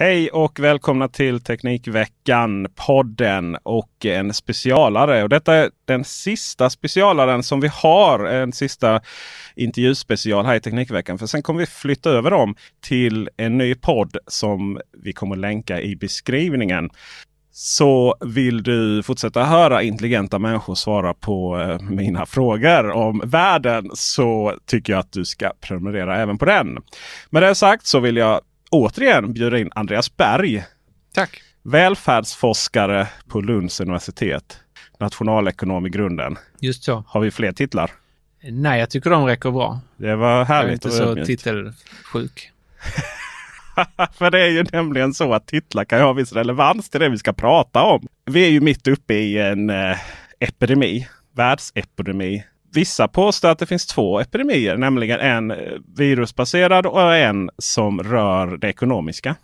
Hej och välkomna till Teknikveckan-podden och en specialare. Och detta är den sista specialaren som vi har. En sista intervjuspecial här i Teknikveckan. För sen kommer vi flytta över dem till en ny podd som vi kommer länka i beskrivningen. Så vill du fortsätta höra intelligenta människor svara på eh, mina frågor om världen så tycker jag att du ska prenumerera även på den. Med det sagt så vill jag återigen bjuda in Andreas Berg. Tack! Välfärdsforskare på Lunds universitet. Nationalekonom i grunden. Just så. Har vi fler titlar? Nej, jag tycker de räcker bra. Det var härligt och Jag är inte så titelsjuk. För det är ju nämligen så att titlar kan ha viss relevans till det vi ska prata om. Vi är ju mitt uppe i en eh, epidemi, världsepidemi Vissa påstår att det finns två epidemier, nämligen en eh, virusbaserad och en som rör det ekonomiska.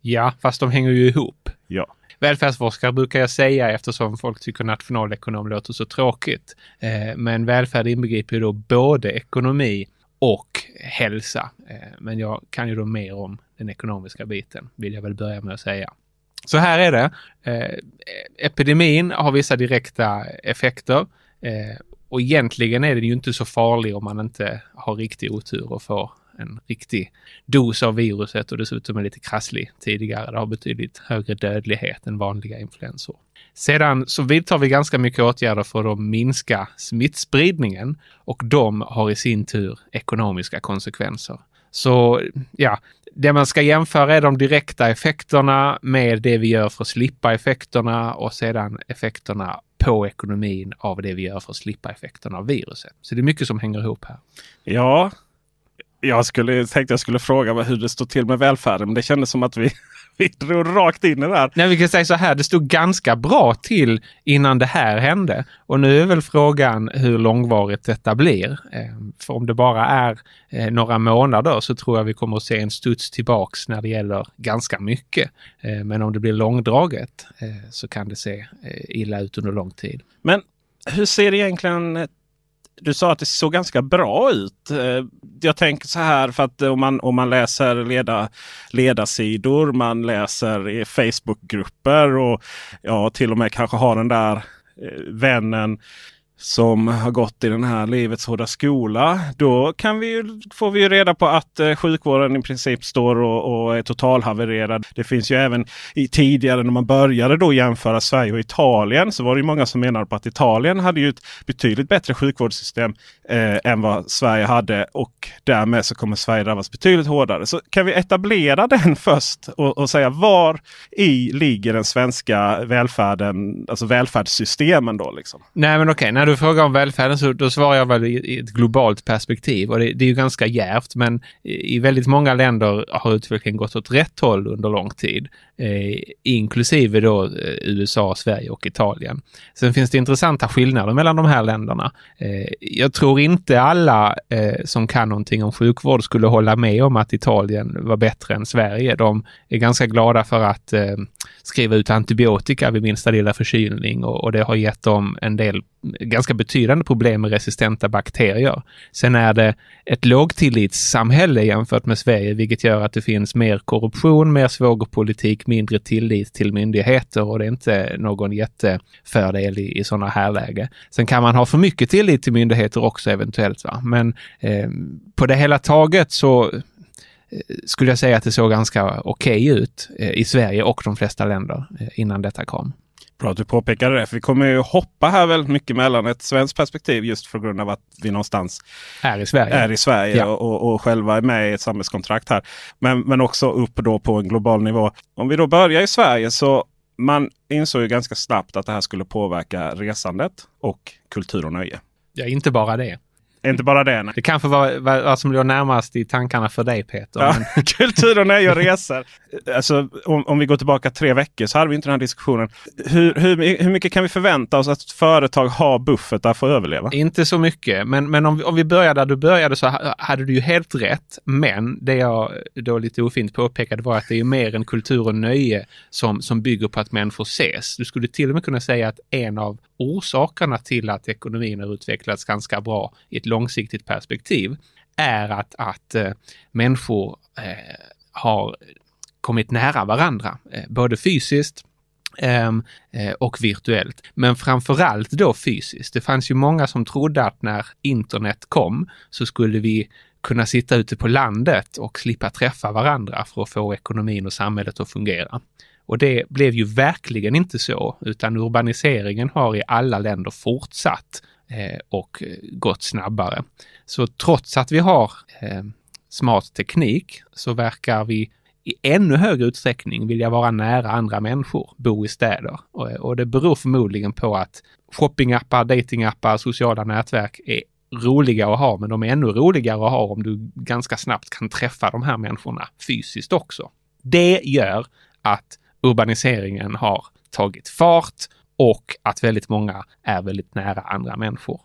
Ja, fast de hänger ju ihop. Ja. Välfärdsforskare brukar jag säga eftersom folk tycker nationalekonom låter så tråkigt. Eh, men välfärd inbegriper ju då både ekonomi och hälsa. Eh, men jag kan ju då mer om den ekonomiska biten, vill jag väl börja med att säga. Så här är det. Epidemin har vissa direkta effekter och egentligen är den ju inte så farlig om man inte har riktig otur och får en riktig dos av viruset och dessutom är lite krasslig tidigare. Det har betydligt högre dödlighet än vanliga influensor. Sedan så vidtar vi ganska mycket åtgärder för att minska smittspridningen och de har i sin tur ekonomiska konsekvenser. Så ja, det man ska jämföra är de direkta effekterna med det vi gör för att slippa effekterna och sedan effekterna på ekonomin av det vi gör för att slippa effekterna av viruset. Så det är mycket som hänger ihop här. Ja, jag skulle, tänkte jag skulle fråga hur det står till med välfärden. Men det kändes som att vi vi drog rakt in i det här. Nej, vi kan säga så här, det stod ganska bra till innan det här hände. Och nu är väl frågan hur långvarigt detta blir. Eh, för om det bara är eh, några månader så tror jag vi kommer att se en studs tillbaks när det gäller ganska mycket. Eh, men om det blir långdraget så kan det se illa ut under lång tid. Men hur ser egentligen du sa att det såg ganska bra ut. Eh, jag tänker så här för att om man, om man läser leda, ledarsidor, man läser i Facebookgrupper och ja, till och med kanske har den där eh, vännen som har gått i den här livets hårda skola. Då kan vi ju, får vi ju reda på att eh, sjukvården i princip står och, och är totalhavererad. Det finns ju även i tidigare när man började då jämföra Sverige och Italien så var det ju många som menade på att Italien hade ju ett betydligt bättre sjukvårdssystem eh, än vad Sverige hade och därmed så kommer Sverige drabbas betydligt hårdare. Så kan vi etablera den först och, och säga var i ligger den svenska välfärden, alltså välfärdssystemen då liksom? Nej men okej, okay när du frågar om välfärden så då svarar jag väl i ett globalt perspektiv och det, det är ju ganska djärvt men i väldigt många länder har utvecklingen gått åt rätt håll under lång tid. Eh, inklusive då eh, USA, Sverige och Italien. Sen finns det intressanta skillnader mellan de här länderna. Eh, jag tror inte alla eh, som kan någonting om sjukvård skulle hålla med om att Italien var bättre än Sverige. De är ganska glada för att eh, skriva ut antibiotika vid minsta lilla förkylning och, och det har gett dem en del ganska betydande problem med resistenta bakterier. Sen är det ett lågtillitssamhälle jämfört med Sverige, vilket gör att det finns mer korruption, mer svågerpolitik, mindre tillit till myndigheter och det är inte någon jättefördel i, i sådana här läge. Sen kan man ha för mycket tillit till myndigheter också eventuellt, va? men eh, på det hela taget så eh, skulle jag säga att det såg ganska okej okay ut eh, i Sverige och de flesta länder eh, innan detta kom. Bra att du påpekade det. För vi kommer ju hoppa här väldigt mycket mellan ett svenskt perspektiv just för grund av att vi någonstans är i Sverige, är i Sverige ja. och, och, själva är med i ett samhällskontrakt här. Men, men också upp då på en global nivå. Om vi då börjar i Sverige så man insåg ju ganska snabbt att det här skulle påverka resandet och kultur och nöje. Ja, inte bara det. Inte bara det. Nej. Det kanske var vad som låg närmast i tankarna för dig Peter. Ja, men... Kulturen är ju resor. Alltså, om, om, vi går tillbaka tre veckor så hade vi inte den här diskussionen. Hur, hur, hur mycket kan vi förvänta oss att företag har buffertar för att överleva? Inte så mycket, men, men om, om vi börjar där du började så hade du ju helt rätt. Men det jag då lite ofint påpekade var att det är mer än kultur och nöje som, som bygger på att människor ses. Du skulle till och med kunna säga att en av orsakerna till att ekonomin har utvecklats ganska bra i ett långsiktigt perspektiv är att, att eh, människor eh, har kommit nära varandra, eh, både fysiskt ehm, eh, och virtuellt. Men framförallt då fysiskt. Det fanns ju många som trodde att när internet kom så skulle vi kunna sitta ute på landet och slippa träffa varandra för att få ekonomin och samhället att fungera. Och det blev ju verkligen inte så, utan urbaniseringen har i alla länder fortsatt eh, och eh, gått snabbare. Så trots att vi har eh, smart teknik så verkar vi i ännu högre utsträckning vilja vara nära andra människor, bo i städer. Och, och det beror förmodligen på att shoppingappar, datingappar, sociala nätverk är roliga att ha, men de är ännu roligare att ha om du ganska snabbt kan träffa de här människorna fysiskt också. Det gör att urbaniseringen har tagit fart och att väldigt många är väldigt nära andra människor.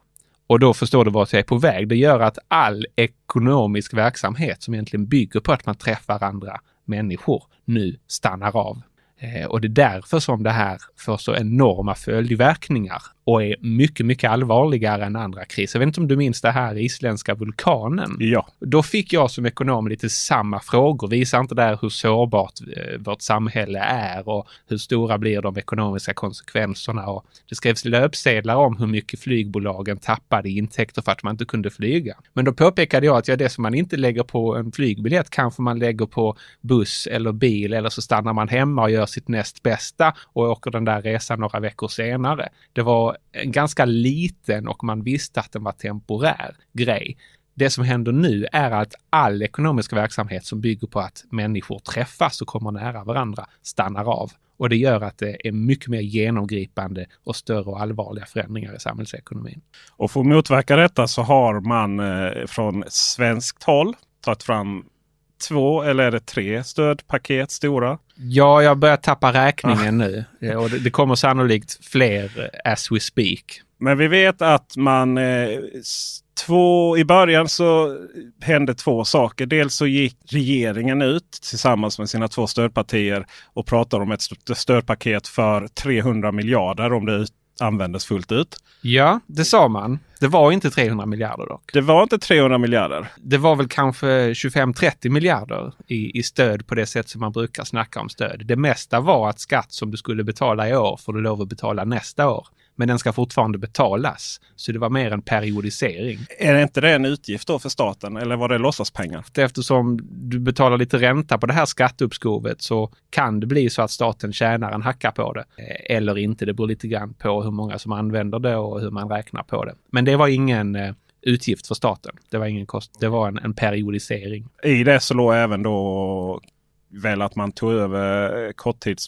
Och då förstår du vart jag är på väg. Det gör att all ekonomisk verksamhet som egentligen bygger på att man träffar andra människor nu stannar av. Eh, och det är därför som det här får så enorma följdverkningar och är mycket, mycket allvarligare än andra kriser. Jag vet inte om du minns det här isländska vulkanen? Ja. Då fick jag som ekonom lite samma frågor. Visar inte där hur sårbart eh, vårt samhälle är och hur stora blir de ekonomiska konsekvenserna? Och det skrevs löpsedlar om hur mycket flygbolagen tappade i intäkter för att man inte kunde flyga. Men då påpekade jag att ja, det som man inte lägger på en flygbiljett kanske man lägger på buss eller bil eller så stannar man hemma och gör sitt näst bästa och åker den där resan några veckor senare. Det var ganska liten och man visste att den var temporär grej. Det som händer nu är att all ekonomisk verksamhet som bygger på att människor träffas och kommer nära varandra stannar av. Och det gör att det är mycket mer genomgripande och större och allvarliga förändringar i samhällsekonomin. Och för att motverka detta så har man eh, från svenskt håll tagit fram två eller är det tre stödpaket stora Ja, jag börjar tappa räkningen ah. nu. Och det, det kommer sannolikt fler eh, as we speak. Men vi vet att man eh, två, i början så hände två saker. Dels så gick regeringen ut tillsammans med sina två stödpartier och pratade om ett stödpaket för 300 miljarder om det ut, användes fullt ut. Ja, det sa man. Det var inte 300 miljarder dock. Det var inte 300 miljarder. Det var väl kanske 25-30 miljarder i, i stöd på det sätt som man brukar snacka om stöd. Det mesta var att skatt som du skulle betala i år får du lov att betala nästa år men den ska fortfarande betalas. Så det var mer en periodisering. Är det inte det en utgift då för staten eller var det låtsaspengar? Eftersom du betalar lite ränta på det här skatteuppskovet så kan det bli så att staten tjänar en hacka på det. Eh, eller inte, det beror lite grann på hur många som använder det och hur man räknar på det. Men det var ingen eh, utgift för staten. Det var ingen kost. Det var en, en periodisering. I det så låg även då väl att man tog över korttids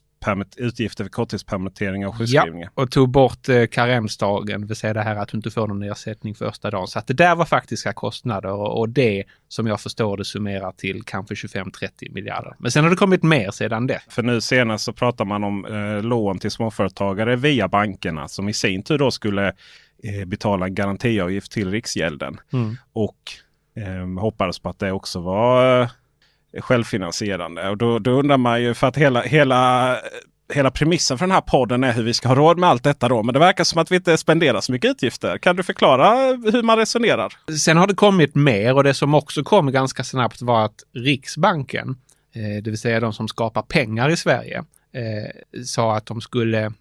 utgifter för korttidspermitteringar och sjukskrivningar. Ja, och tog bort eh, karensdagen, det vill säga det här att du inte får någon ersättning första dagen. Så att det där var faktiska kostnader och, och det som jag förstår det summerar till kanske 25-30 miljarder. Men sen har det kommit mer sedan det. För nu senast så pratar man om eh, lån till småföretagare via bankerna som i sin tur då skulle eh, betala en garantiavgift till Riksgälden. Mm. Och eh, hoppades på att det också var eh, självfinansierande. Och då, då undrar man ju för att hela, hela hela premissen för den här podden är hur vi ska ha råd med allt detta då. Men det verkar som att vi inte spenderar så mycket utgifter. Kan du förklara hur man resonerar? Sen har det kommit mer och det som också kom ganska snabbt var att Riksbanken, eh, det vill säga de som skapar pengar i Sverige, eh, sa att de skulle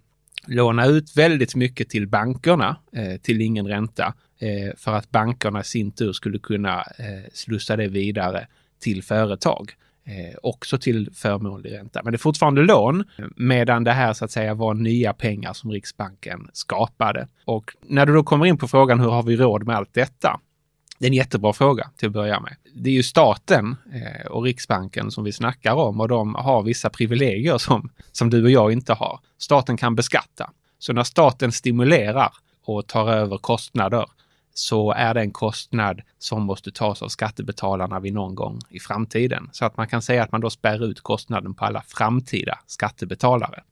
låna ut väldigt mycket till bankerna eh, till ingen ränta för att bankerna i sin tur skulle kunna slussa det vidare till företag. Eh, också till förmånlig ränta. Men det är fortfarande lån, medan det här så att säga var nya pengar som Riksbanken skapade. Och när du då kommer in på frågan hur har vi råd med allt detta? Det är en jättebra fråga till att börja med. Det är ju staten eh, och Riksbanken som vi snackar om och de har vissa privilegier som, som du och jag inte har. Staten kan beskatta. Så när staten stimulerar och tar över kostnader så är det en kostnad som måste tas av skattebetalarna vid någon gång i framtiden. Så att man kan säga att man då spär ut kostnaden på alla framtida skattebetalare.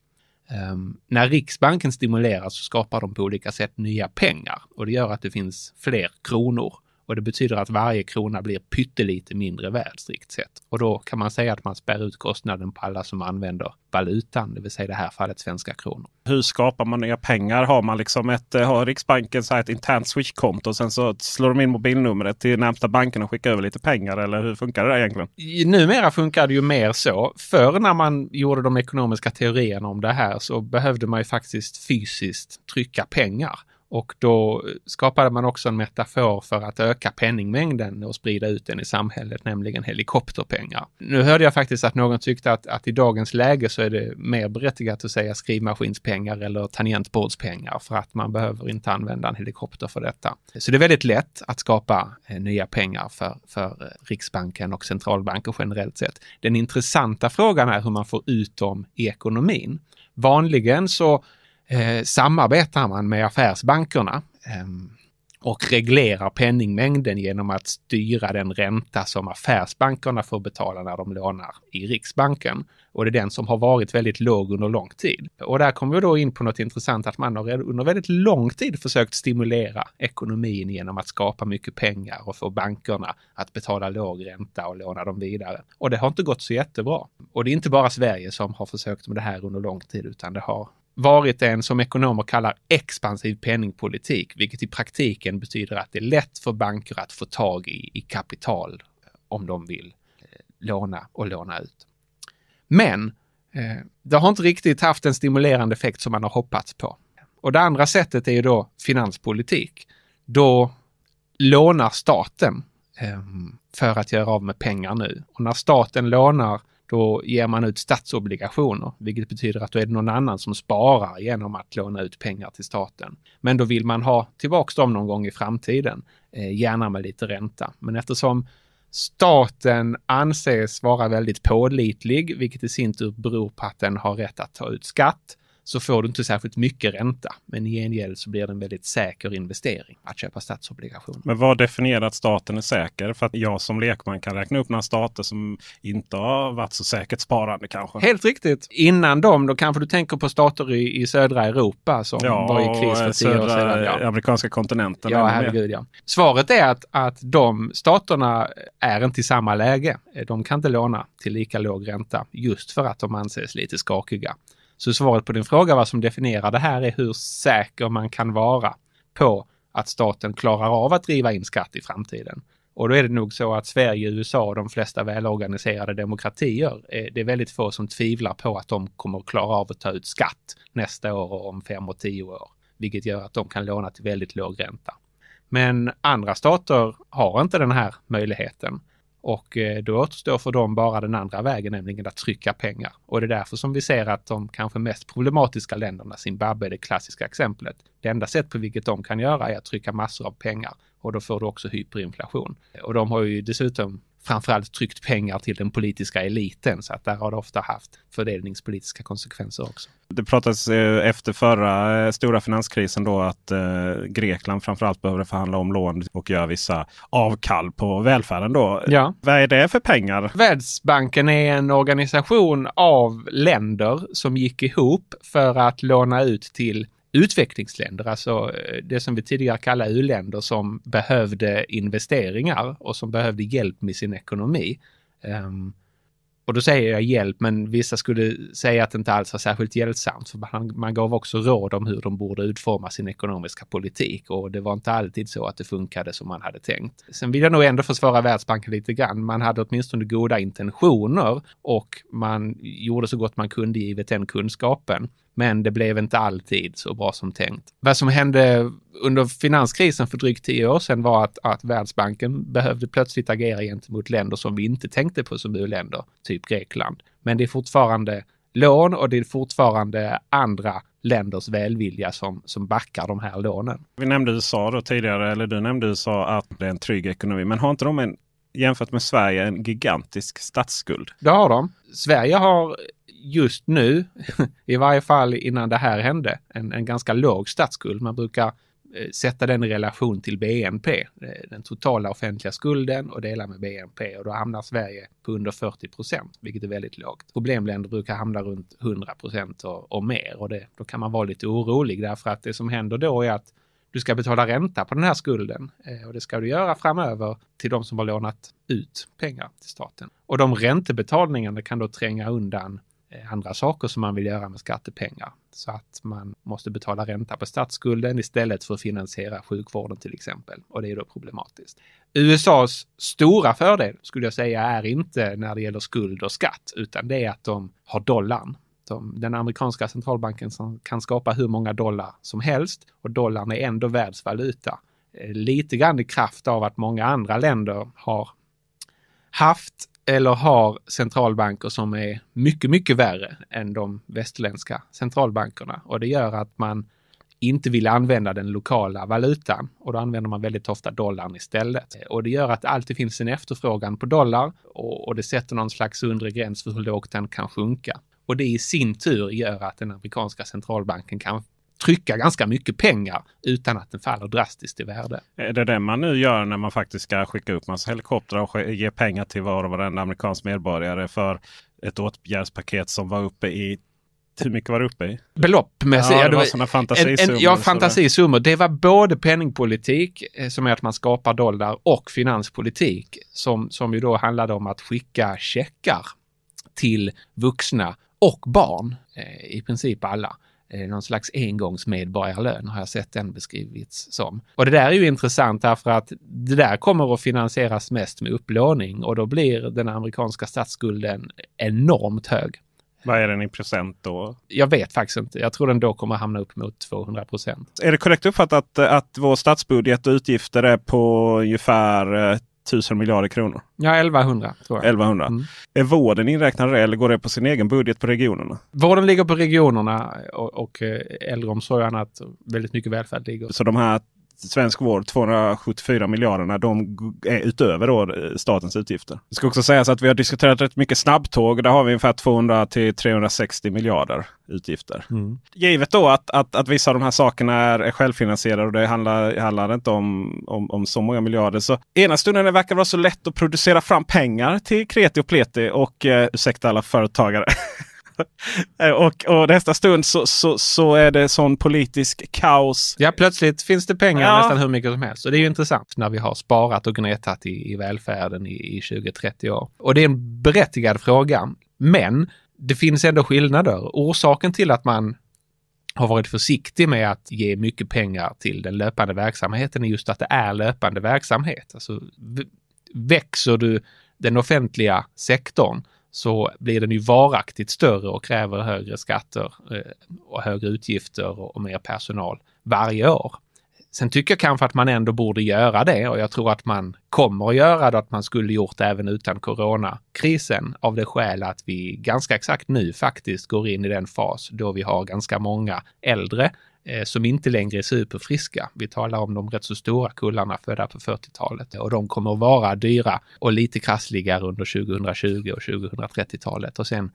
Um, när Riksbanken stimulerar så skapar de på olika sätt nya pengar och det gör att det finns fler kronor. Och det betyder att varje krona blir pyttelite mindre värd strikt sett. Och då kan man säga att man spär ut kostnaden på alla som använder valutan, det vill säga i det här fallet svenska kronor. Hur skapar man nya pengar? Har man liksom ett, eh, har Riksbanken så här ett internt Swish-konto och sen så slår de in mobilnumret till närmsta banken och skickar över lite pengar? Eller hur funkar det egentligen? Numera funkar det ju mer så. Förr när man gjorde de ekonomiska teorierna om det här så behövde man ju faktiskt fysiskt trycka pengar. Och då skapade man också en metafor för att öka penningmängden och sprida ut den i samhället, nämligen helikopterpengar. Nu hörde jag faktiskt att någon tyckte att, att i dagens läge så är det mer berättigat att säga skrivmaskinspengar eller tangentbordspengar för att man behöver inte använda en helikopter för detta. Så det är väldigt lätt att skapa eh, nya pengar för, för eh, Riksbanken och centralbanker generellt sett. Den intressanta frågan är hur man får ut dem i ekonomin. Vanligen så Eh, samarbetar man med affärsbankerna ehm, och reglerar penningmängden genom att styra den ränta som affärsbankerna får betala när de lånar i Riksbanken. Och det är den som har varit väldigt låg under lång tid. Och där kommer vi då in på något intressant att man har under väldigt lång tid försökt stimulera ekonomin genom att skapa mycket pengar och få bankerna att betala låg ränta och låna dem vidare. Och det har inte gått så jättebra. Och det är inte bara Sverige som har försökt med det här under lång tid, utan det har varit en som ekonomer kallar expansiv penningpolitik, vilket i praktiken betyder att det är lätt för banker att få tag i, i kapital eh, om de vill eh, låna och låna ut. Men eh, det har inte riktigt haft en stimulerande effekt som man har hoppats på. Och det andra sättet är ju då finanspolitik. Då lånar staten ehm, för att göra av med pengar nu. Och när staten lånar då ger man ut statsobligationer, vilket betyder att då är det någon annan som sparar genom att låna ut pengar till staten. Men då vill man ha tillbaka dem någon gång i framtiden, eh, gärna med lite ränta. Men eftersom staten anses vara väldigt pålitlig, vilket i sin tur beror på att den har rätt att ta ut skatt, så får du inte särskilt mycket ränta. Men i gengäld så blir det en väldigt säker investering att köpa statsobligationer. Men vad definierar att staten är säker? För att jag som lekman kan räkna upp några stater som inte har varit så säkert sparande kanske. Helt riktigt. Innan dem, då kanske du tänker på stater i, i södra Europa som ja, var i kris för tio år sedan. Ja, amerikanska kontinenten. Ja, herregud ja. Svaret är att, att de staterna är inte i samma läge. De kan inte låna till lika låg ränta just för att de anses lite skakiga. Så svaret på din fråga vad som definierar det här är hur säker man kan vara på att staten klarar av att driva in skatt i framtiden. Och då är det nog så att Sverige, USA och de flesta välorganiserade demokratier, det är väldigt få som tvivlar på att de kommer att klara av att ta ut skatt nästa år och om fem och tio år, vilket gör att de kan låna till väldigt låg ränta. Men andra stater har inte den här möjligheten. Och eh, då återstår för dem bara den andra vägen, nämligen att trycka pengar. Och det är därför som vi ser att de kanske mest problematiska länderna, Zimbabwe är det klassiska exemplet. Det enda sätt på vilket de kan göra är att trycka massor av pengar och då får du också hyperinflation. Och de har ju dessutom framförallt tryckt pengar till den politiska eliten. Så att där har det ofta haft fördelningspolitiska konsekvenser också. Det pratades eh, efter förra eh, stora finanskrisen då att eh, Grekland framförallt behövde förhandla om lån och göra vissa avkall på välfärden då. Ja. Vad är det för pengar? Världsbanken är en organisation av länder som gick ihop för att låna ut till utvecklingsländer, alltså eh, det som vi tidigare kallade u-länder som behövde investeringar och som behövde hjälp med sin ekonomi. Um, och då säger jag hjälp, men vissa skulle säga att det inte alls var särskilt hjälpsamt. För man, man gav också råd om hur de borde utforma sin ekonomiska politik och det var inte alltid så att det funkade som man hade tänkt. Sen vill jag nog ändå försvara Världsbanken lite grann. Man hade åtminstone goda intentioner och man gjorde så gott man kunde givet den kunskapen. Men det blev inte alltid så bra som tänkt. Vad som hände under finanskrisen för drygt tio år sedan var att, att Världsbanken behövde plötsligt agera gentemot länder som vi inte tänkte på som u-länder, typ Grekland. Men det är fortfarande lån och det är fortfarande andra länders välvilja som, som backar de här lånen. Vi nämnde USA då tidigare, eller du nämnde USA att det är en trygg ekonomi. Men har inte de en jämfört med Sverige en gigantisk statsskuld. Det har de. Sverige har just nu, i varje fall innan det här hände, en, en ganska låg statsskuld. Man brukar eh, sätta den i relation till BNP, eh, den totala offentliga skulden och dela med BNP och då hamnar Sverige på under 40 procent, vilket är väldigt lågt. Problemländer brukar hamna runt 100 procent och, och, mer och det, då kan man vara lite orolig därför att det som händer då är att du ska betala ränta på den här skulden eh, och det ska du göra framöver till de som har lånat ut pengar till staten. Och de räntebetalningarna kan då tränga undan Eh, andra saker som man vill göra med skattepengar. Så att man måste betala ränta på statsskulden istället för att finansiera sjukvården till exempel. Och det är då problematiskt. USAs stora fördel skulle jag säga är inte när det gäller skuld och skatt, utan det är att de har dollarn. De, den amerikanska centralbanken kan skapa hur många dollar som helst och dollarn är ändå världsvaluta. Eh, lite grann i kraft av att många andra länder har haft eller har centralbanker som är mycket, mycket värre än de västerländska centralbankerna. Och det gör att man inte vill använda den lokala valutan och då använder man väldigt ofta dollarn istället. Och det gör att det alltid finns en efterfrågan på dollar och, och det sätter någon slags undre gräns för hur lågt den kan sjunka. Och det i sin tur gör att den amerikanska centralbanken kan trycka ganska mycket pengar utan att den faller drastiskt i värde. Är det det man nu gör när man faktiskt ska skicka upp massa helikoptrar och ge pengar till var och varenda amerikansk medborgare för ett åtgärdspaket som var uppe i hur mycket var det uppe i? Beloppmässigt? Ja, det var sådana fantasisummor. En, en, ja, fantasisummor. Det var både penningpolitik, eh, som är att man skapar dollar, och finanspolitik, som, som ju då handlade om att skicka checkar till vuxna och barn, eh, i princip alla. Eh, någon slags engångsmedborgarlön har jag sett den beskrivits som. Och det där är ju intressant därför att det där kommer att finansieras mest med upplåning och då blir den amerikanska statsskulden enormt hög. Vad är den i procent då? Jag vet faktiskt inte. Jag tror den då kommer hamna upp mot 200 procent. Är det korrekt uppfattat att, att vår statsbudget och utgifter är på ungefär eh, 1000 miljarder kronor. Ja, 1100 tror jag. 1100. Mm. Är vården inräknad eller går det på sin egen budget på regionerna? Vården ligger på regionerna och, och eh, äldreomsorg och annat. Väldigt mycket välfärd ligger. Så de här svensk vård, 274 miljarderna, de är utöver då eh, statens utgifter. Det ska också sägas att vi har diskuterat rätt mycket snabbtåg. Där har vi ungefär 200 till 360 miljarder utgifter. Mm. Givet då att, att, att vissa av de här sakerna är, är självfinansierade och det handlar, handlar inte om, om, om så många miljarder. Så ena stunden det verkar vara så lätt att producera fram pengar till kreti och pleti och eh, ursäkta alla företagare. Eh, och, och nästa stund så, så, så är det sån politisk kaos. Ja, plötsligt finns det pengar ja. nästan hur mycket som helst. Och det är ju intressant när vi har sparat och gnetat i, i välfärden i, i 20-30 år. Och det är en berättigad fråga. Men det finns ändå skillnader. Orsaken till att man har varit försiktig med att ge mycket pengar till den löpande verksamheten är just att det är löpande verksamhet. Alltså växer du den offentliga sektorn så blir den ju varaktigt större och kräver högre skatter eh, och högre utgifter och mer personal varje år. Sen tycker jag kanske att man ändå borde göra det och jag tror att man kommer att göra det, att man skulle gjort det även utan coronakrisen av det skäl att vi ganska exakt nu faktiskt går in i den fas då vi har ganska många äldre Eh, som inte längre är superfriska. Vi talar om de rätt så stora kullarna födda på 40-talet och de kommer att vara dyra och lite krassligare under 2020 och 2030-talet och sen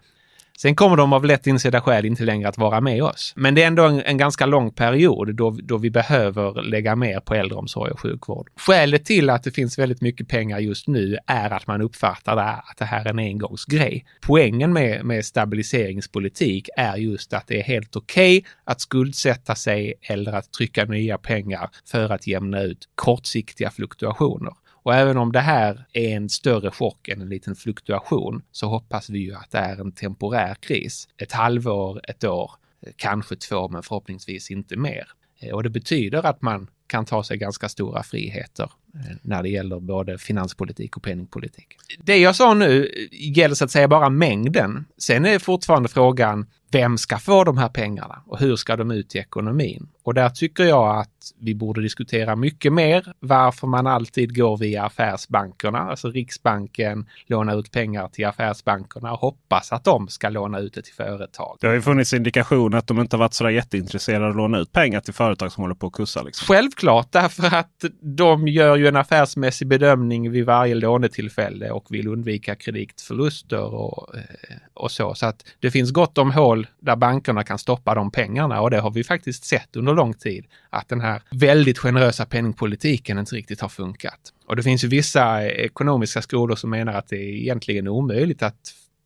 Sen kommer de av lätt insedda skäl inte längre att vara med oss. Men det är ändå en, en ganska lång period då, då vi behöver lägga mer på äldreomsorg och sjukvård. Skälet till att det finns väldigt mycket pengar just nu är att man uppfattar det här, att det här är en engångsgrej. Poängen med, med stabiliseringspolitik är just att det är helt okej okay att skuldsätta sig eller att trycka nya pengar för att jämna ut kortsiktiga fluktuationer. Och även om det här är en större chock än en liten fluktuation så hoppas vi ju att det är en temporär kris. Ett halvår, ett år, eh, kanske två, men förhoppningsvis inte mer. Eh, och det betyder att man kan ta sig ganska stora friheter eh, när det gäller både finanspolitik och penningpolitik. Det jag sa nu gäller så att säga bara mängden. Sen är fortfarande frågan vem ska få de här pengarna och hur ska de ut i ekonomin? Och där tycker jag att vi borde diskutera mycket mer varför man alltid går via affärsbankerna, alltså Riksbanken lånar ut pengar till affärsbankerna och hoppas att de ska låna ut det till företag. Det har ju funnits indikationer att de inte har varit så där jätteintresserade av att låna ut pengar till företag som håller på att kussa. Liksom. Själv helt klart därför att de gör ju en affärsmässig bedömning vid varje lånetillfälle och vill undvika kreditförluster och, eh, och så. Så att det finns gott om hål där bankerna kan stoppa de pengarna och det har vi faktiskt sett under lång tid att den här väldigt generösa penningpolitiken inte riktigt har funkat. Och det finns ju vissa eh, ekonomiska skolor som menar att det är egentligen omöjligt att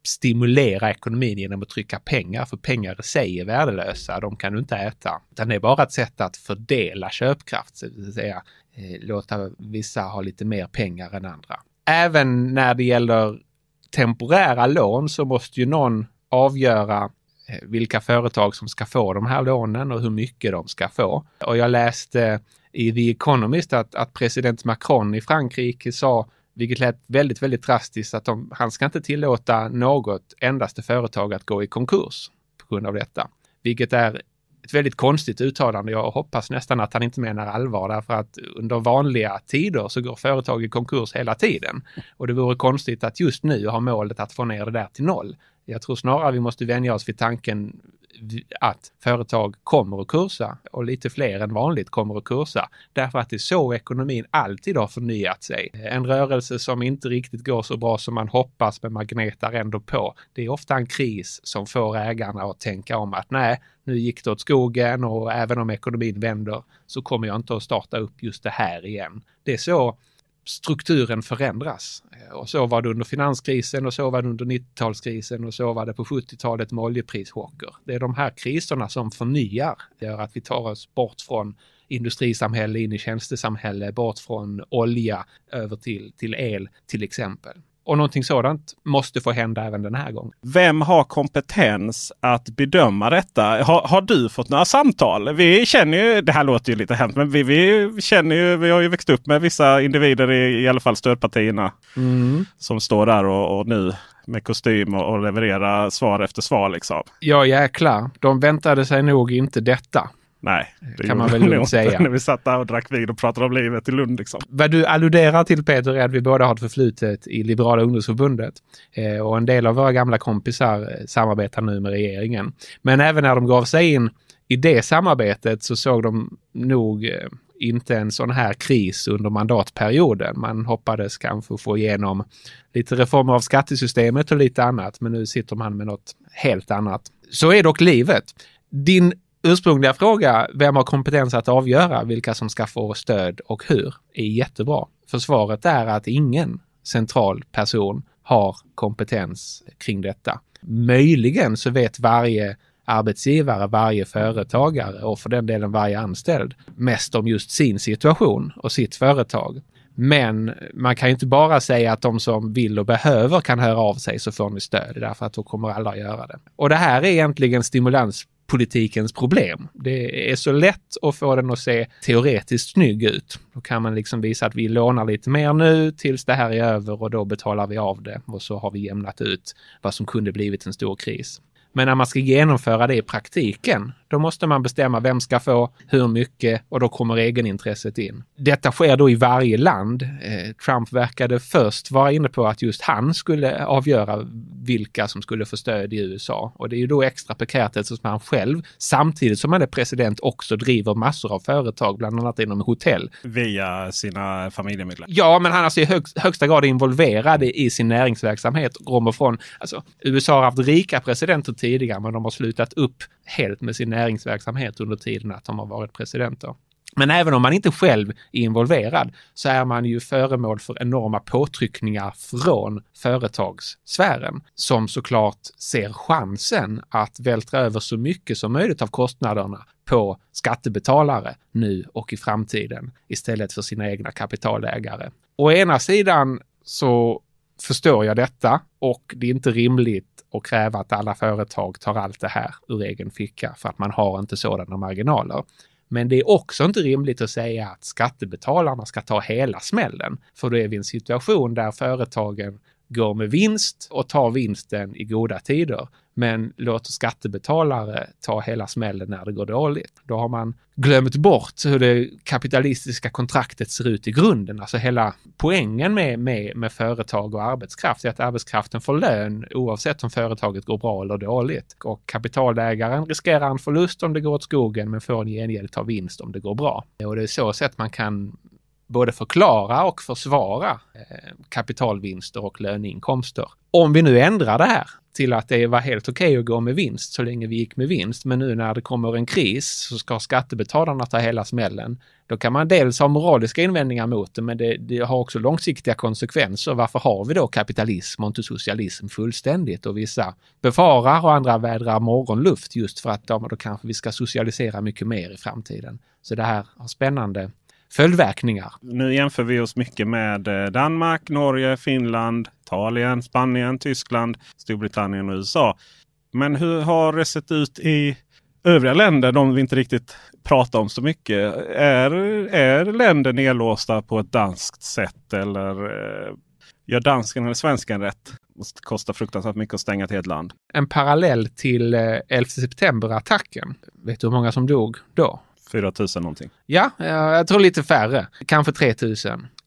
stimulera ekonomin genom att trycka pengar, för pengar i sig är värdelösa, de kan du inte äta. Utan det är bara ett sätt att fördela köpkraft, det vill säga eh, låta vissa ha lite mer pengar än andra. Även när det gäller temporära lån så måste ju någon avgöra eh, vilka företag som ska få de här lånen och hur mycket de ska få. Och jag läste i The Economist att, att president Macron i Frankrike sa vilket lät väldigt, väldigt drastiskt att de, han ska inte tillåta något endaste företag att gå i konkurs på grund av detta. Vilket är ett väldigt konstigt uttalande. Jag hoppas nästan att han inte menar allvar därför att under vanliga tider så går företag i konkurs hela tiden. Och det vore konstigt att just nu ha målet att få ner det där till noll. Jag tror snarare vi måste vänja oss vid tanken att företag kommer att kursa och lite fler än vanligt kommer att kursa. Därför att det är så ekonomin alltid har förnyat sig. En rörelse som inte riktigt går så bra som man hoppas men magnetar ändå på. Det är ofta en kris som får ägarna att tänka om att nej, nu gick det åt skogen och även om ekonomin vänder så kommer jag inte att starta upp just det här igen. Det är så strukturen förändras. Eh, och så var det under finanskrisen och så var det under 90-talskrisen och så var det på 70-talet med oljeprischocker. Det är de här kriserna som förnyar, gör att vi tar oss bort från industrisamhälle in i tjänstesamhälle, bort från olja över till, till el till exempel. Och någonting sådant måste få hända även den här gången. Vem har kompetens att bedöma detta? Har, har du fått några samtal? Vi känner ju, det här låter ju lite hemskt, men vi, vi känner ju, vi har ju växt upp med vissa individer i, i alla fall stödpartierna. Mm. Som står där och, och nu med kostym och, och leverera svar efter svar. Liksom. Ja jäklar, de väntade sig nog inte detta. Nej, det kan man väl lugnt säga. När vi satt där och drack vin och pratade om livet i Lund. Liksom. Vad du alluderar till Peter är att vi båda har ett förflutet i Liberala ungdomsförbundet. Eh, och en del av våra gamla kompisar eh, samarbetar nu med regeringen. Men även när de gav sig in i det samarbetet så såg de nog eh, inte en sån här kris under mandatperioden. Man hoppades kanske få igenom lite reformer av skattesystemet och lite annat. Men nu sitter man med något helt annat. Så är dock livet. Din ursprungliga fråga, vem har kompetens att avgöra vilka som ska få stöd och hur, är jättebra. För svaret är att ingen central person har kompetens kring detta. Möjligen så vet varje arbetsgivare, varje företagare och för den delen varje anställd mest om just sin situation och sitt företag. Men man kan ju inte bara säga att de som vill och behöver kan höra av sig så får ni stöd därför att då kommer alla att göra det. Och det här är egentligen stimulans politikens problem. Det är så lätt att få den att se teoretiskt snygg ut. Då kan man liksom visa att vi lånar lite mer nu tills det här är över och då betalar vi av det och så har vi jämnat ut vad som kunde blivit en stor kris. Men när man ska genomföra det i praktiken, då måste man bestämma vem ska få hur mycket och då kommer egenintresset in. Detta sker då i varje land. Eh, Trump verkade först vara inne på att just han skulle avgöra vilka som skulle få stöd i USA och det är ju då extra prekärt eftersom han själv samtidigt som han är president också driver massor av företag, bland annat inom hotell. Via sina familjemedlemmar? Ja, men han är alltså i hög, högsta grad involverad i sin näringsverksamhet och från. Alltså, USA har haft rika presidenter tidigare, men de har slutat upp helt med sin näringsverksamhet under tiden att de har varit presidenter. Men även om man inte själv är involverad så är man ju föremål för enorma påtryckningar från företagssfären som såklart ser chansen att vältra över så mycket som möjligt av kostnaderna på skattebetalare nu och i framtiden istället för sina egna kapitalägare. Å ena sidan så förstår jag detta och det är inte rimligt att kräva att alla företag tar allt det här ur egen ficka för att man har inte sådana marginaler. Men det är också inte rimligt att säga att skattebetalarna ska ta hela smällen, för då är vi i en situation där företagen går med vinst och tar vinsten i goda tider, men låter skattebetalare ta hela smällen när det går dåligt. Då har man glömt bort hur det kapitalistiska kontraktet ser ut i grunden. Alltså hela poängen med, med, med företag och arbetskraft är att arbetskraften får lön oavsett om företaget går bra eller dåligt. Och kapitalägaren riskerar en förlust om det går åt skogen men får en gengäld ta vinst om det går bra. Och det är så sätt man kan både förklara och försvara eh, kapitalvinster och löneinkomster. Om vi nu ändrar det här till att det var helt okej okay att gå med vinst så länge vi gick med vinst, men nu när det kommer en kris så ska skattebetalarna ta hela smällen. Då kan man dels ha moraliska invändningar mot det, men det, det har också långsiktiga konsekvenser. Varför har vi då kapitalism och inte socialism fullständigt? Och vissa befarar och andra vädrar morgonluft just för att ja, då kanske vi ska socialisera mycket mer i framtiden. Så det här har spännande följdverkningar. Nu jämför vi oss mycket med eh, Danmark, Norge, Finland, Italien, Spanien, Tyskland, Storbritannien och USA. Men hur har det sett ut i övriga länder, de vi inte riktigt pratar om så mycket. Är, är länder nedlåsta på ett danskt sätt eller eh, gör dansken eller svensken rätt? Det kostar fruktansvärt mycket att stänga ett helt land. En parallell till 11 eh, september-attacken. Vet du hur många som dog då? 4 000 någonting. Ja, eh, jag tror lite färre. Kanske 3 000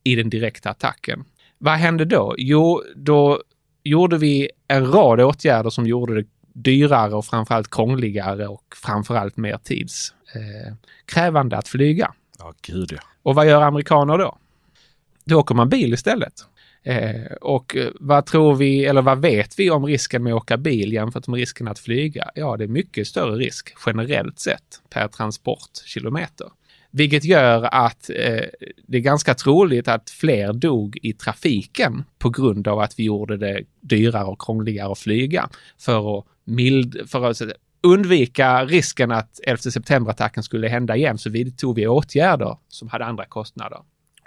i den direkta attacken. Vad hände då? Jo, då gjorde vi en rad åtgärder som gjorde det dyrare och framförallt krångligare och framförallt mer tidskrävande eh, att flyga. Ja, gud ja. Och vad gör amerikaner då? Då åker man bil istället. Eh, och eh, vad tror vi, eller vad vet vi om risken med att åka bil jämfört med risken att flyga? Ja, det är mycket större risk generellt sett per transportkilometer. Vilket gör att eh, det är ganska troligt att fler dog i trafiken på grund av att vi gjorde det dyrare och krångligare att flyga för att, mild, för att undvika risken att 11 september-attacken skulle hända igen så vidtog vi åtgärder som hade andra kostnader.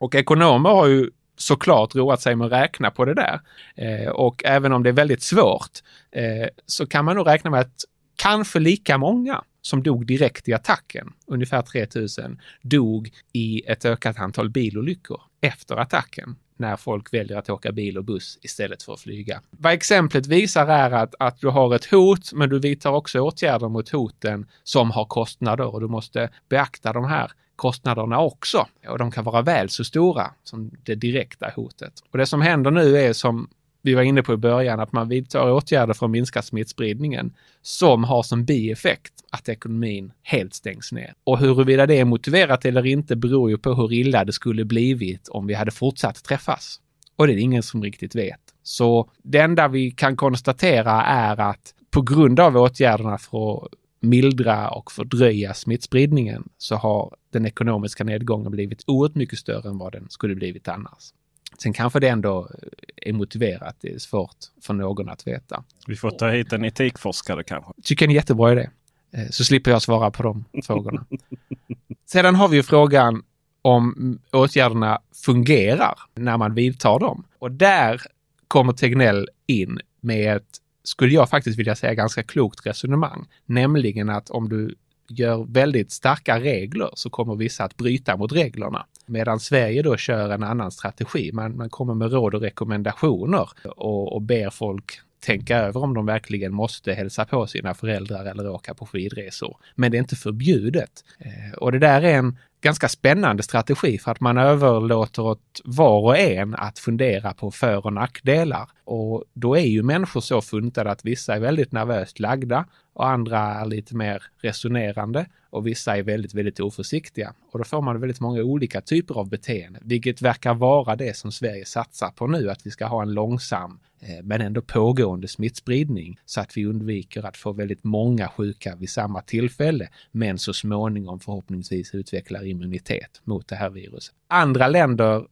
Och ekonomer har ju såklart roat sig med att räkna på det där. Eh, och även om det är väldigt svårt eh, så kan man nog räkna med att kanske lika många som dog direkt i attacken, ungefär 3000, dog i ett ökat antal bilolyckor efter attacken när folk väljer att åka bil och buss istället för att flyga. Vad exemplet visar är att, att du har ett hot, men du vidtar också åtgärder mot hoten som har kostnader och du måste beakta de här kostnaderna också. Och de kan vara väl så stora som det direkta hotet. Och det som händer nu är som vi var inne på i början, att man vidtar åtgärder för att minska smittspridningen som har som bieffekt att ekonomin helt stängs ner. Och huruvida det är motiverat eller inte beror ju på hur illa det skulle blivit om vi hade fortsatt träffas. Och det är ingen som riktigt vet. Så det enda vi kan konstatera är att på grund av åtgärderna för att mildra och fördröja smittspridningen så har den ekonomiska nedgången blivit oerhört mycket större än vad den skulle blivit annars. Sen kanske det ändå eh, är motiverat. Det är svårt för någon att veta. Vi får ta hit en etikforskare kanske. Tycker en jättebra idé. Eh, så slipper jag svara på de frågorna. Sedan har vi ju frågan om åtgärderna fungerar när man vidtar dem. Och där kommer Tegnell in med ett skulle jag faktiskt vilja säga ganska klokt resonemang, nämligen att om du gör väldigt starka regler så kommer vissa att bryta mot reglerna. Medan Sverige då kör en annan strategi. Man, man kommer med råd och rekommendationer och, och ber folk tänka över om de verkligen måste hälsa på sina föräldrar eller åka på skidresor. Men det är inte förbjudet. Eh, och det där är en ganska spännande strategi för att man överlåter åt var och en att fundera på för och nackdelar. Och då är ju människor så funtade att vissa är väldigt nervöst lagda och andra är lite mer resonerande och vissa är väldigt, väldigt oförsiktiga. Och då får man väldigt många olika typer av beteende, vilket verkar vara det som Sverige satsar på nu, att vi ska ha en långsam eh, men ändå pågående smittspridning så att vi undviker att få väldigt många sjuka vid samma tillfälle, men så småningom förhoppningsvis utvecklar immunitet mot det här viruset. Andra länder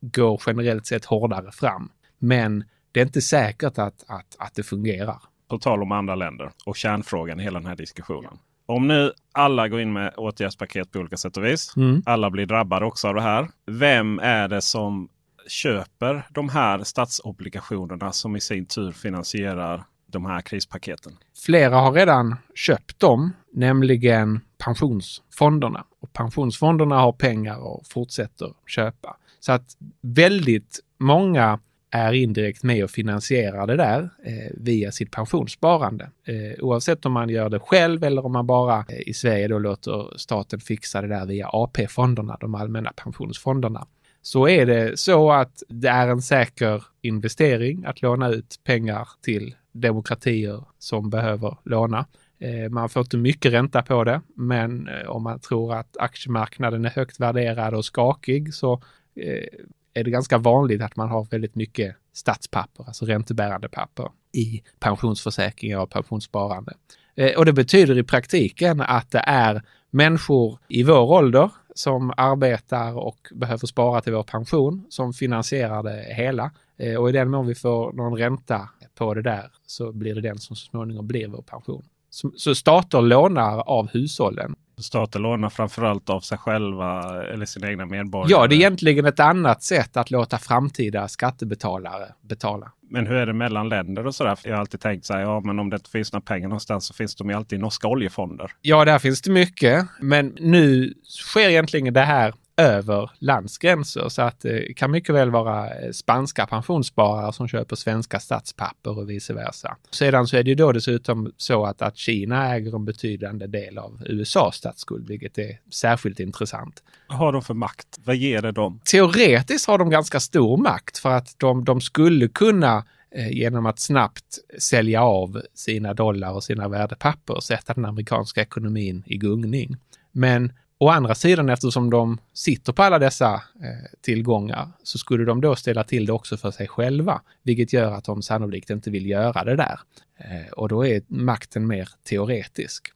går generellt sett hårdare fram, men det är inte säkert att, att, att det fungerar. På tal om andra länder och kärnfrågan i hela den här diskussionen. Om nu alla går in med åtgärdspaket på olika sätt och vis. Mm. Alla blir drabbade också av det här. Vem är det som köper de här statsobligationerna som i sin tur finansierar de här krispaketen? Flera har redan köpt dem, nämligen pensionsfonderna. Och pensionsfonderna har pengar och fortsätter köpa. Så att väldigt många är indirekt med och finansierar det där eh, via sitt pensionssparande. Eh, oavsett om man gör det själv eller om man bara eh, i Sverige då låter staten fixa det där via AP-fonderna, de allmänna pensionsfonderna. Så är det så att det är en säker investering att låna ut pengar till demokratier som behöver låna. Eh, man får inte mycket ränta på det, men eh, om man tror att aktiemarknaden är högt värderad och skakig så eh, är det ganska vanligt att man har väldigt mycket statspapper, alltså räntebärande papper i pensionsförsäkringar och pensionssparande. Eh, och det betyder i praktiken att det är människor i vår ålder som arbetar och behöver spara till vår pension som finansierar det hela. Eh, och i den mån vi får någon ränta på det där så blir det den som så småningom blir vår pension. Så stater lånar av hushållen staten lånar framförallt av sig själva eller sina egna medborgare. Ja, det är egentligen ett annat sätt att låta framtida skattebetalare betala. Men hur är det mellan länder och sådär? Jag har alltid tänkt så här, ja men om det inte finns några pengar någonstans så finns de ju alltid i norska oljefonder. Ja, där finns det mycket. Men nu sker egentligen det här över landsgränser. Så att det eh, kan mycket väl vara eh, spanska pensionssparare som köper svenska statspapper och vice versa. Sedan så är det ju då dessutom så att, att Kina äger en betydande del av USAs statsskuld, vilket är särskilt intressant. Vad har de för makt? Vad ger det dem? Teoretiskt har de ganska stor makt för att de, de skulle kunna eh, genom att snabbt sälja av sina dollar och sina värdepapper och sätta den amerikanska ekonomin i gungning. Men Å andra sidan, eftersom de sitter på alla dessa eh, tillgångar, så skulle de då ställa till det också för sig själva, vilket gör att de sannolikt inte vill göra det där. Eh, och då är makten mer teoretisk.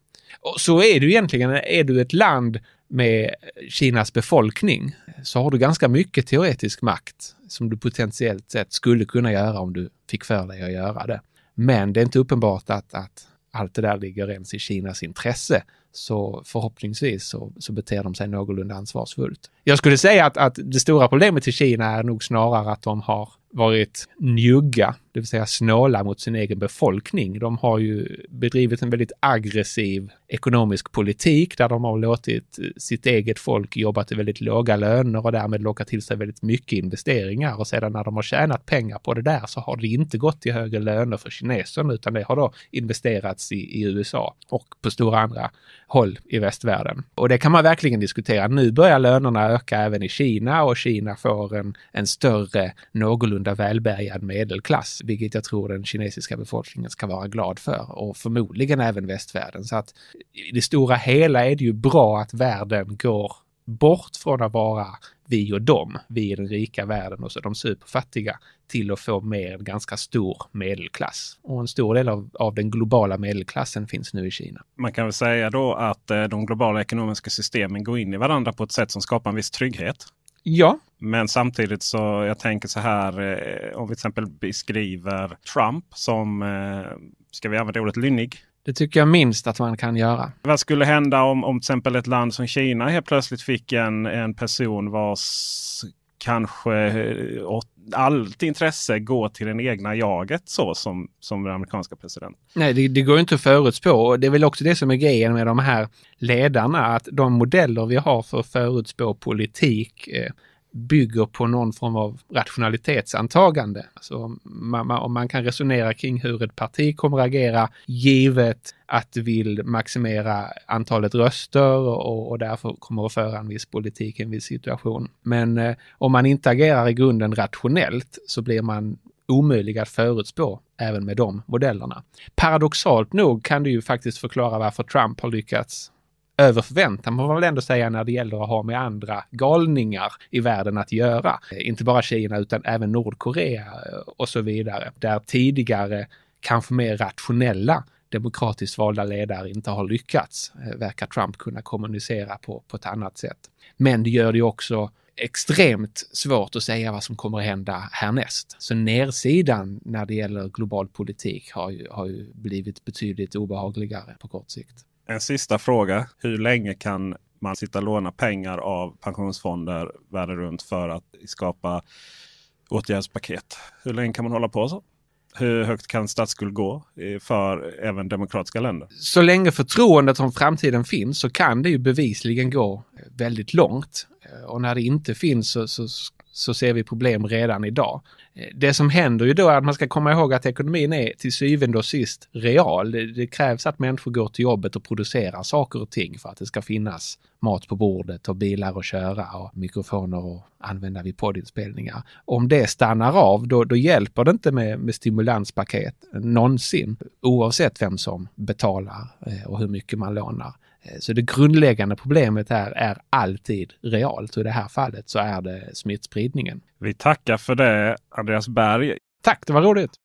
Och så är du egentligen, är du ett land med Kinas befolkning, så har du ganska mycket teoretisk makt som du potentiellt sett skulle kunna göra om du fick för dig att göra det. Men det är inte uppenbart att, att allt det där ligger ens i Kinas intresse så förhoppningsvis så, så beter de sig någorlunda ansvarsfullt. Jag skulle säga att, att det stora problemet i Kina är nog snarare att de har varit njugga, det vill säga snåla mot sin egen befolkning. De har ju bedrivit en väldigt aggressiv ekonomisk politik där de har låtit sitt eget folk jobba till väldigt låga löner och därmed locka till sig väldigt mycket investeringar. Och sedan när de har tjänat pengar på det där så har det inte gått till högre löner för kineserna utan det har då investerats i, i USA och på stora andra håll i västvärlden. Och det kan man verkligen diskutera. Nu börjar lönerna öka även i Kina och Kina får en, en större någorlunda någorlunda välbärgad medelklass, vilket jag tror den kinesiska befolkningen ska vara glad för och förmodligen även västvärlden. Så att i det stora hela är det ju bra att världen går bort från att vara vi och dem, vi i den rika världen och så de superfattiga, till att få mer en ganska stor medelklass. Och en stor del av, av den globala medelklassen finns nu i Kina. Man kan väl säga då att eh, de globala ekonomiska systemen går in i varandra på ett sätt som skapar en viss trygghet. Ja. Men samtidigt så jag tänker så här eh, om vi till exempel beskriver Trump som, eh, ska vi använda ordet lynnig? Det tycker jag minst att man kan göra. Vad skulle hända om, om till exempel ett land som Kina helt plötsligt fick en, en person vars kanske eh, allt intresse går till den egna jaget så som, som den amerikanska presidenten. Nej, det, det går inte att förutspå och det är väl också det som är grejen med de här ledarna, att de modeller vi har för att förutspå politik eh, bygger på någon form av rationalitetsantagande. Alltså man, man, om man kan resonera kring hur ett parti kommer att agera givet att vill maximera antalet röster och, och därför kommer att föra en viss politik i en viss situation. Men eh, om man inte agerar i grunden rationellt så blir man omöjlig att förutspå även med de modellerna. Paradoxalt nog kan det ju faktiskt förklara varför Trump har lyckats över förväntan, får man väl ändå säga, när det gäller att ha med andra galningar i världen att göra. Inte bara Kina utan även Nordkorea eh, och så vidare, där tidigare kanske mer rationella demokratiskt valda ledare inte har lyckats, eh, verkar Trump kunna kommunicera på, på ett annat sätt. Men det gör det också extremt svårt att säga vad som kommer att hända härnäst. Så nersidan när det gäller global politik har ju, har ju blivit betydligt obehagligare på kort sikt. En sista fråga. Hur länge kan man sitta och låna pengar av pensionsfonder världen runt för att skapa åtgärdspaket? Hur länge kan man hålla på så? Hur högt kan statsskuld gå för även demokratiska länder? Så länge förtroendet om framtiden finns så kan det ju bevisligen gå väldigt långt. Eh, och när det inte finns så, så så ser vi problem redan idag. Eh, det som händer ju då är att man ska komma ihåg att ekonomin är till syvende och sist real. Det, det, krävs att människor går till jobbet och producerar saker och ting för att det ska finnas mat på bordet och bilar att köra och mikrofoner att använda vid poddinspelningar. Om det stannar av, då, då hjälper det inte med, med stimulanspaket någonsin, oavsett vem som betalar eh, och hur mycket man lånar. Eh, så det grundläggande problemet här är alltid realt och i det här fallet så är det smittspridningen. Vi tackar för det Andreas Berg. Tack, det var roligt!